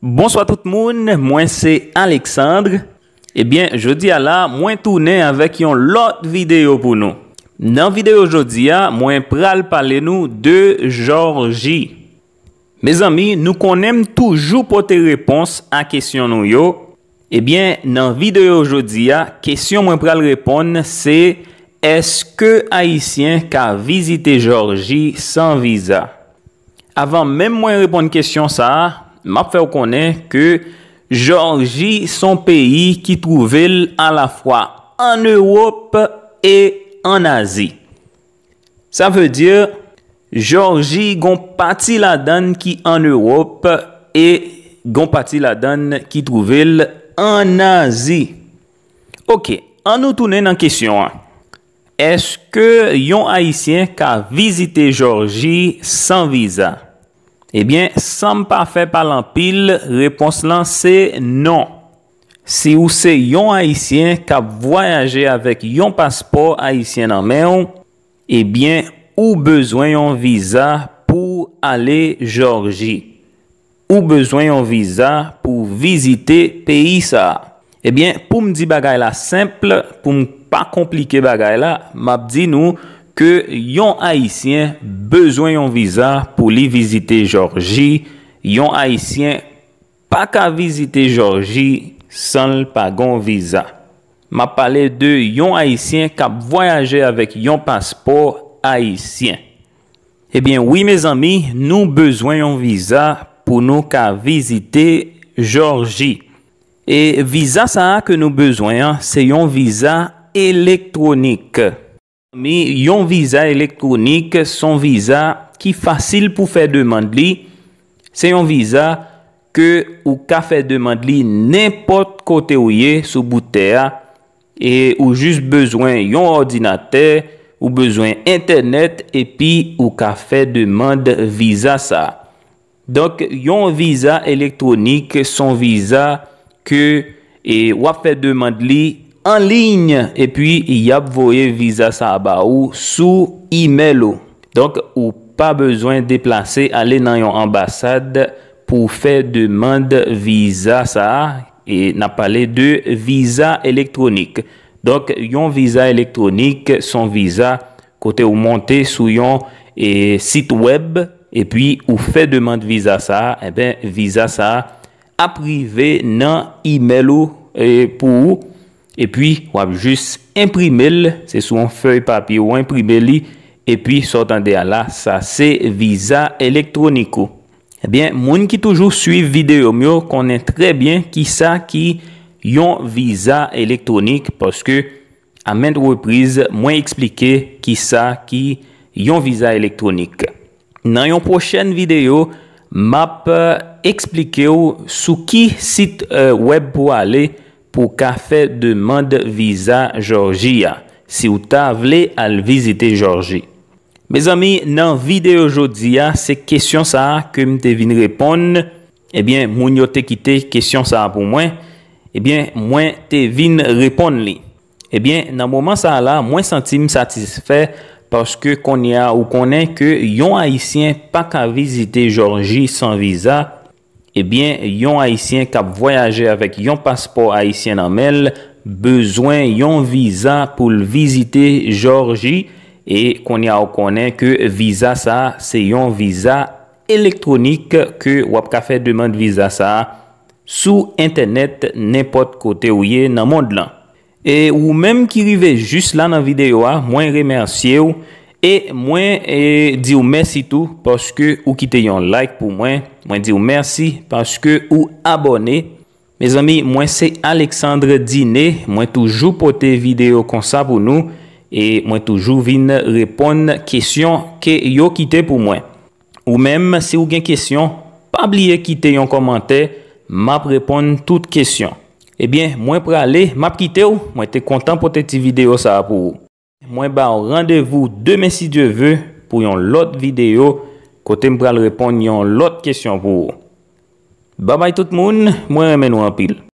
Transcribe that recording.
Bonsoit tout moun, mwen se Aleksandre. Ebyen, eh jodi a la, mwen toune avèk yon lot videyo pou nou. Nan videyo jodi a, mwen pral pale nou de Georgie. Mez ami, nou konem toujou pou te repons a kesyon nou yo. Ebyen, eh nan videyo jodi a, kesyon mwen pral repon se Eske Aisyen ka vizite Georgie san viza? Avan men mwen repon kesyon sa a, map fè w konen ke Georgi son peyi ki trouvel a la fwa an Europe e an Asi. Sa vè dir, Georgi goun pati la dan ki an Europe e goun pati la dan ki trouvel an Asi. Ok, an nou tounen an kesyon. Eske yon Haitien ka vizite Georgi san viza? Ebyen, sanm pa fe palan pil, repons lan se non. Se ou se yon Haitien ka voyaje avek yon paspor Haitien nan men ou, ebyen, ou bezwen yon viza pou ale Georgie. Ou bezwen yon viza pou vizite peyi sa. Ebyen, pou m di bagay la simple, pou m pa komplike bagay la, map di nou, que yon Haïtien besoin yon visa pour li visiter Georgie. Yon Haïtien pas qu'à visiter Georgie sans le pagon visa. M'a parlé de yon Haïtien qui voyager avec yon passeport haïtien. Eh bien, oui, mes amis, nous besoin yon visa pour nous qu'à visiter Georgie. Et visa ça que nous besoin, hein, c'est yon visa électronique. Mi yon viza elektronik son viza ki fasil pou fè demande li, se yon viza ke ou ka fè demande li nèmpot kote ou ye sou boutè a, e ou jist bezwen yon ordinatè, ou bezwen internet, epi ou ka fè demande viza sa. Donk yon viza elektronik son viza ke ou e a fè demande li, en ligne e pi y ap voye viza sa aba ou sou e-mail ou. Donk ou pa bezwen deplase ale nan yon ambasade pou fe demande viza sa e nan pale de viza elektronik. Eh Donk yon viza elektronik son viza kote ou monte sou yon sit web e pi ou fe demande viza sa e ben viza sa aprive nan e-mail ou pou ou epi wap jist imprimel, se sou an fey papi ou imprimeli, epi sot an de ala sa se viza elektroniko. Ebyen, eh moun ki toujou suiv videyo myo, konen trebyen ki sa ki yon viza elektronik, poske a men de wepriz mwen eksplike ki sa ki yon viza elektronik. Nan yon pochen videyo, map eksplike euh, ou sou ki sit euh, web pou ale, pou ka fe demande viza Georgi ya, si ou ta vle al vizite Georgi. Bez ami, nan vide yojodi ya, se kesyon sa a kem te vin repon, ebyen moun yo te kite kesyon sa a pou mwen, ebyen mwen te vin repon li. Ebyen nan mouman sa a la, mwen senti m satisfe paske konye a ou konen ke yon Haitien pa ka vizite Georgi san viza Ebyen, eh yon Haitien kap voyaje avèk yon paspor Haitien nan mel, bezwen yon visa pou l'vizite Georgi, e konye ou konen ke visa sa, se yon visa elektronik ke wap kafe deman visa sa, sou internet nepot kote ou ye nan mond lan. E ou menm ki rive jus lan nan videyo a, mwen remersye ou, E mwen e, di ou mersi tou porske ou kite yon like pou mwen. Mwen di ou mersi porske ou abone. Mez ami, mwen se Aleksandre Dine. Mwen toujou pote video konsa pou nou. E mwen toujou vin repon kesyon ke yo kite pou mwen. Ou menm, se ou gen kesyon, pa bliye kite yon komante, map repon tout kesyon. Ebyen, mwen prale, map kite ou? Mwen te kontan pote ti video sa apou. Mwen ba ou randevou demen si diyo ve pou yon lot videyo kote m pral repon yon lot kesyon pou ou. Babay tout moun, mwen remen ou apil.